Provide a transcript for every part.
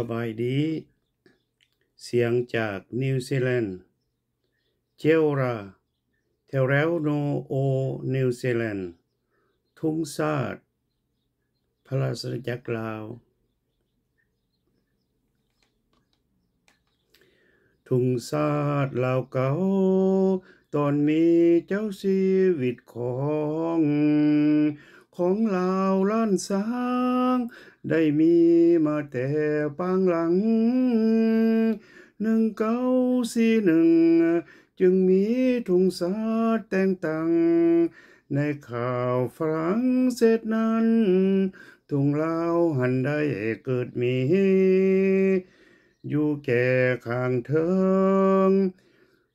สบายดี เสียงจากนิวซีแลนด์เจลราเทเรลโนโอนิวซีแลนด์ทุ่งซาดพระราชจักลาว ทุ่งซาดลาวเก่าตอนมีเจ้าชีวิตของของลาวล้านสาง ได้มีมาแต่ปางหลัง หนึ่งเก้าสี่หนึ่ง จึงมีทุงสาแต่งตั้งในข่าวฝรั่งเศสนั้น ทุงลาวหันได้เกิดมี อยู่แก่ข้างเทิง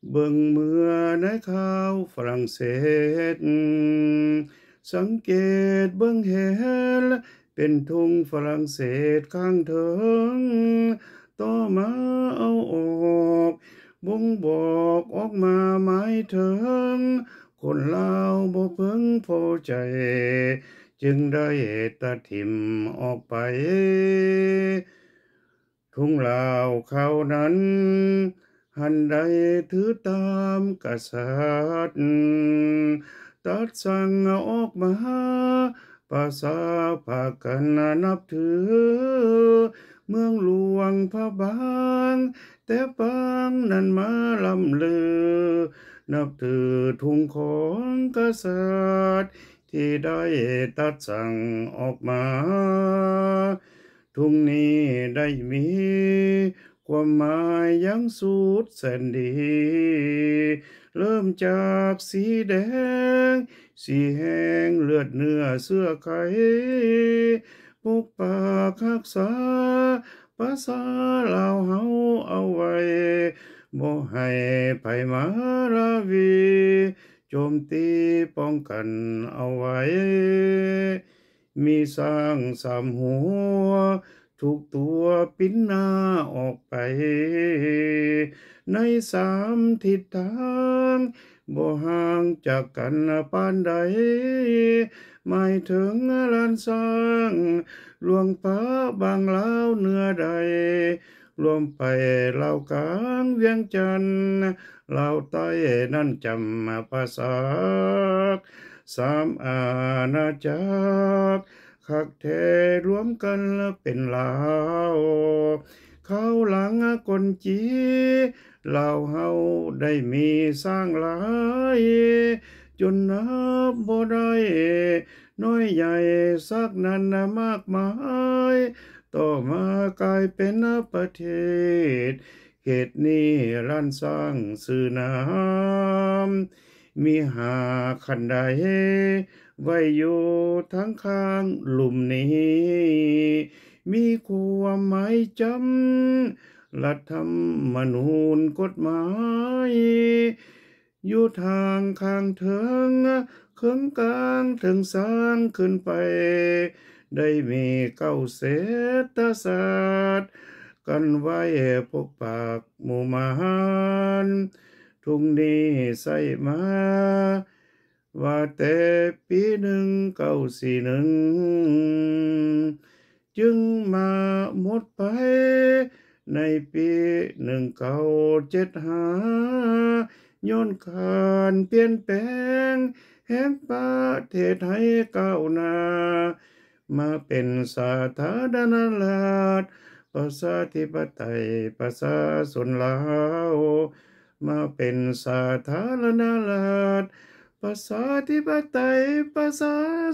เบิ่งเมื่อในข่าวฝรั่งเศสสังเกตเบื้องเหลเป็นทุงฝรั่งเศสข้างเถิงต่อมาเอาออกบ่งบอกออกมาหมายถิงคนเล่าวบ่เพิ่งพอใจ จึงได้ตัดทิมออกไป ทุ่งลาวเขานั้น หันใดถือตามกษัตริย์ตัดสังออกมาภาษาภากันนับถือ เมืองหลวงพระบาง แต่บางนั้นมาลำเลือ นับถือทุ่งของกษัตริย์ที่ได้ตัดสั่งออกมา ทุ่งนี้ได้มีความหมายยังสุดแสนดี เริ่มจากสีแดง สีแห้งเลือดเนื้อเสื้อไข่ปุกปากคักษาภาษาลาวเฮาเอาไว้บ่ให้ไผมาราวี โจมตีป้องกันเอาไว้ มีสร้างสามหัวถูกตัวปิ้นหน้าออกไป ในสามทิศทางบ่ห่างจากกันปานใดไม่ถึงลานสร้างหลวงพระบางเลาเนื้อใดรวมไปเหล่ากลางเวียงจันทร์เหล่าใต้นั่นจำภาษาสามอาณาจักรคักแทรวมกันเป็นลาวเขาหลังคนจีลาวเฮาได้มีสร้างหลาย จนนับบ่ได้น้อยใหญ่สักนั้นมากมาย ต่อมากลายเป็นประเทศเขตนี้ร้านสร้างสื่อน้ำมีหาขันใดไว้อยู่ทั้งข้างหลุมนี้ มีความหมายจำรัฐธรรมนูญกฎหมาย อยู่ทางข้างเถิงเครื่องกลางถึงสร้างขึ้นไป ได้มีเก้าเศรษฐศาสตร์กันไว้พกปากหมู่มานทุ่งนี้ใส่มาว่าแต่ปีหนึ่งเก้าสี่หนึ่ง จึงมาหมดไป ในปีหนึ่งเก้าเจ็ดหาย้อนขานเปลี่ยนแปลง แห่งประเทศไทยก้านามาเป็นสาธารณรัฐประชาธิปไตยประชาชนลาวมาเป็นสาธารณรัฐ Pasadi batai pasar